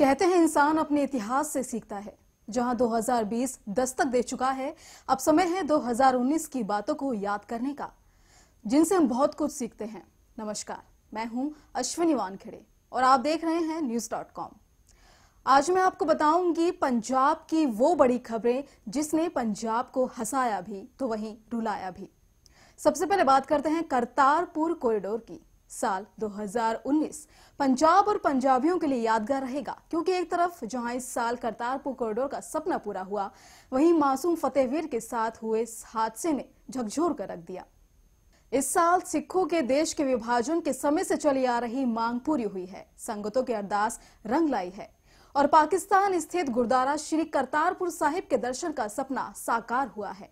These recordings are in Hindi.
कहते हैं इंसान अपने इतिहास से सीखता है जहां 2020 दस्तक दे चुका है अब समय है 2019 की बातों को याद करने का जिनसे हम बहुत कुछ सीखते हैं नमस्कार मैं हूं अश्विनी वानखेड़े और आप देख रहे हैं न्यूज डॉट कॉम आज मैं आपको बताऊंगी पंजाब की वो बड़ी खबरें जिसने पंजाब को हंसाया भी तो वहीं रुलाया भी सबसे पहले बात करते हैं करतारपुर कॉरिडोर की साल 2019 पंजाब और पंजाबियों के लिए यादगार रहेगा क्योंकि एक तरफ जहां इस साल करतारपुर कॉरिडोर का सपना पूरा हुआ वहीं मासूम फतेहवीर के साथ हुए इस हादसे ने झकझोर कर रख दिया इस साल सिखों के देश के विभाजन के समय से चली आ रही मांग पूरी हुई है संगतों की अरदास रंग लाई है और पाकिस्तान स्थित गुरुद्वारा श्री करतारपुर साहिब के दर्शन का सपना साकार हुआ है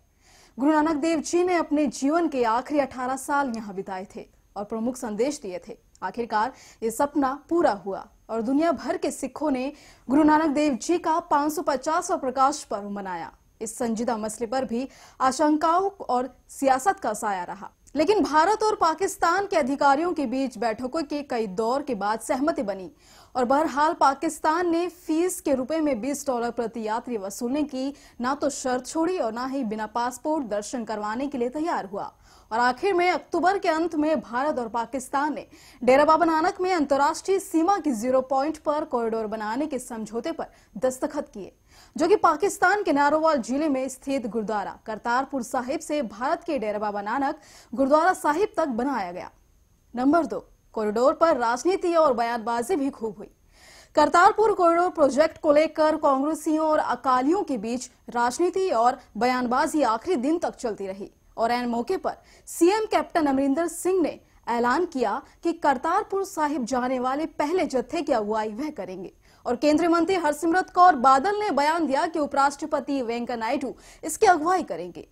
गुरु नानक देव जी ने अपने जीवन के आखिरी 18 साल यहाँ बिताए थे और प्रमुख संदेश दिए थे आखिरकार ये सपना पूरा हुआ और दुनिया भर के सिखों ने गुरु नानक देव जी का 550वां प्रकाश पर्व मनाया इस संजीदा मसले पर भी आशंकाओं और सियासत का साया रहा लेकिन भारत और पाकिस्तान के अधिकारियों के बीच बैठकों के कई दौर के बाद सहमति बनी और बहरहाल पाकिस्तान ने फीस के रुपए में 20 डॉलर प्रति यात्री वसूलने की ना तो शर्त छोड़ी और ना ही बिना पासपोर्ट दर्शन करवाने के लिए तैयार हुआ और आखिर में अक्टूबर के अंत में भारत और पाकिस्तान ने डेरा बाबा नानक में अंतर्राष्ट्रीय सीमा की जीरो पॉइंट पर कॉरिडोर बनाने के समझौते पर दस्तखत किए जो कि पाकिस्तान के नारोवाल जिले में स्थित गुरुद्वारा करतारपुर साहिब से भारत के डेरा बाबा नानक गुरुद्वारा साहिब तक बनाया गया नंबर दो कॉरिडोर पर राजनीति और बयानबाजी भी खूब हुई करतारपुर कॉरिडोर प्रोजेक्ट को लेकर कांग्रेसियों और अकालियों के बीच राजनीति और बयानबाजी आखिरी दिन तक चलती रही और एन मौके पर सीएम कैप्टन अमरिंदर सिंह ने ऐलान किया कि करतारपुर साहिब जाने वाले पहले जत्थे की अगुवाई वह करेंगे और केंद्रीय मंत्री हरसिमरत कौर बादल ने बयान दिया कि उपराष्ट्रपति वेंकैया नायडू इसकी अगुवाई करेंगे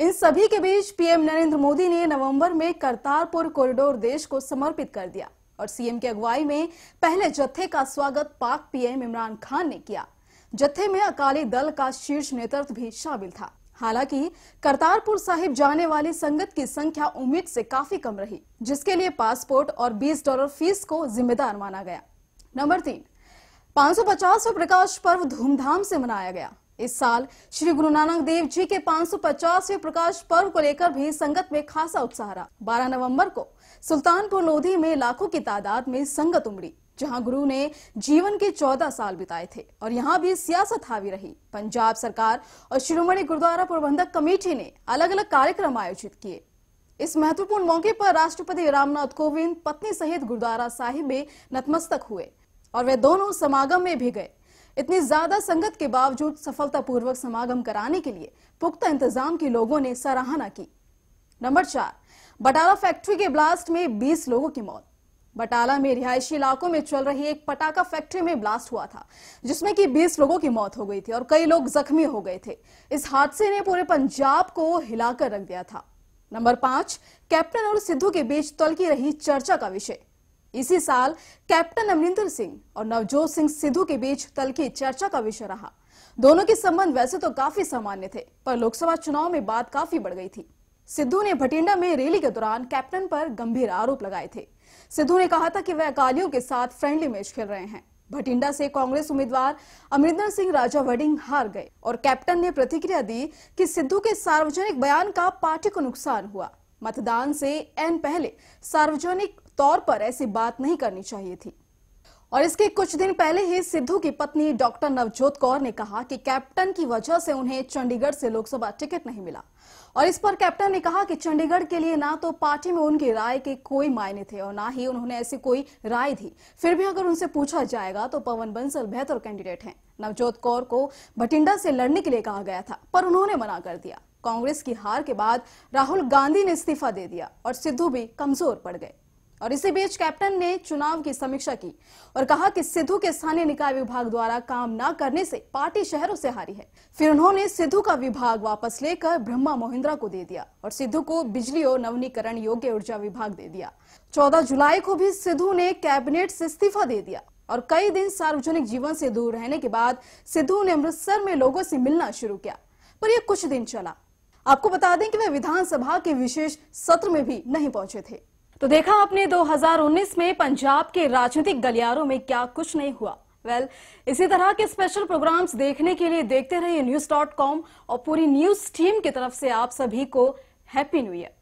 इन सभी के बीच पीएम नरेंद्र मोदी ने नवंबर में करतारपुर कॉरिडोर देश को समर्पित कर दिया और सीएम की अगुवाई में पहले जत्थे का स्वागत पाक पीएम इमरान खान ने किया जत्थे में अकाली दल का शीर्ष नेतृत्व भी शामिल था हालांकि करतारपुर साहिब जाने वाली संगत की संख्या उम्मीद से काफी कम रही जिसके लिए पासपोर्ट और 20 डॉलर फीस को जिम्मेदार माना गया नंबर तीन सौ प्रकाश पर्व धूमधाम से मनाया गया इस साल श्री गुरु नानक देव जी के 550वें प्रकाश पर्व को लेकर भी संगत में खासा उत्साह रहा बारह नवम्बर को सुल्तानपुर लोधी में लाखों की तादाद में संगत उमड़ी जहां गुरु ने जीवन के 14 साल बिताए थे और यहां भी सियासत हावी रही पंजाब सरकार और श्रोमणी गुरुद्वारा प्रबंधक कमेटी ने अलग अलग कार्यक्रम आयोजित किए इस महत्वपूर्ण मौके पर राष्ट्रपति रामनाथ कोविंद पत्नी सहित गुरुद्वारा साहिब में नतमस्तक हुए और वे दोनों समागम में भी गए इतनी ज्यादा संगत के बावजूद सफलतापूर्वक समागम कराने के लिए पुख्ता इंतजाम की लोगों ने सराहना की नंबर चार बटाला फैक्ट्री के ब्लास्ट में 20 लोगों की मौत बटाला में रिहायशी इलाकों में चल रही एक पटाखा फैक्ट्री में ब्लास्ट हुआ था जिसमें कि 20 लोगों की मौत हो गई थी और कई लोग जख्मी हो गए थे इस हादसे ने पूरे पंजाब को हिलाकर रख दिया था नंबर पांच कैप्टन और सिद्धू के बीच तल की रही चर्चा का विषय इसी साल कैप्टन अमरिंदर सिंह और नवजोत सिंह सिद्धू के बीच तल की चर्चा का विषय रहा दोनों के संबंध वैसे तो काफी सामान्य थे पर लोकसभा चुनाव में बात काफी बढ़ गई थी सिद्धू ने भटिंडा में रैली के दौरान कैप्टन पर गंभीर आरोप लगाए थे सिद्धू ने कहा था कि वह अकालियों के साथ फ्रेंडली मैच खेल रहे हैं भटिंडा से कांग्रेस उम्मीदवार अमरिंदर सिंह राजा वडिंग हार गए और कैप्टन ने प्रतिक्रिया दी कि सिद्धू के सार्वजनिक बयान का पार्टी को नुकसान हुआ मतदान से एन पहले सार्वजनिक तौर पर ऐसी बात नहीं करनी चाहिए थी और इसके कुछ दिन पहले ही सिद्धू की पत्नी डॉक्टर नवजोत कौर ने कहा कि कैप्टन की वजह से उन्हें चंडीगढ़ से लोकसभा टिकट नहीं मिला और इस पर कैप्टन ने कहा कि चंडीगढ़ के लिए ना तो पार्टी में उनकी राय के कोई मायने थे और ना ही उन्होंने ऐसी कोई राय दी फिर भी अगर उनसे पूछा जाएगा तो पवन बंसल बेहतर कैंडिडेट हैं नवजोत कौर को भटिंडा से लड़ने के लिए कहा गया था पर उन्होंने मना कर दिया कांग्रेस की हार के बाद राहुल गांधी ने इस्तीफा दे दिया और सिद्धू भी कमजोर पड़ गए और इसी बीच कैप्टन ने चुनाव की समीक्षा की और कहा कि सिद्धू के स्थानीय निकाय विभाग द्वारा काम न करने से पार्टी शहरों से हारी है फिर उन्होंने सिद्धू का विभाग वापस लेकर ब्रह्मा मोहिंद्रा को दे दिया और सिद्धू को बिजली और नवनीकरण योग्य ऊर्जा विभाग दे दिया चौदह जुलाई को भी सिद्धू ने कैबिनेट से इस्तीफा दे दिया और कई दिन सार्वजनिक जीवन से दूर रहने के बाद सिद्धू ने अमृतसर में लोगों से मिलना शुरू किया पर यह कुछ दिन चला आपको बता दें कि वे विधानसभा के विशेष सत्र में भी नहीं पहुंचे थे तो देखा आपने 2019 में पंजाब के राजनीतिक गलियारों में क्या कुछ नहीं हुआ वेल well, इसी तरह के स्पेशल प्रोग्राम्स देखने के लिए देखते रहिए न्यूज डॉट कॉम और पूरी न्यूज टीम की तरफ से आप सभी को हैप्पी न्यू ईयर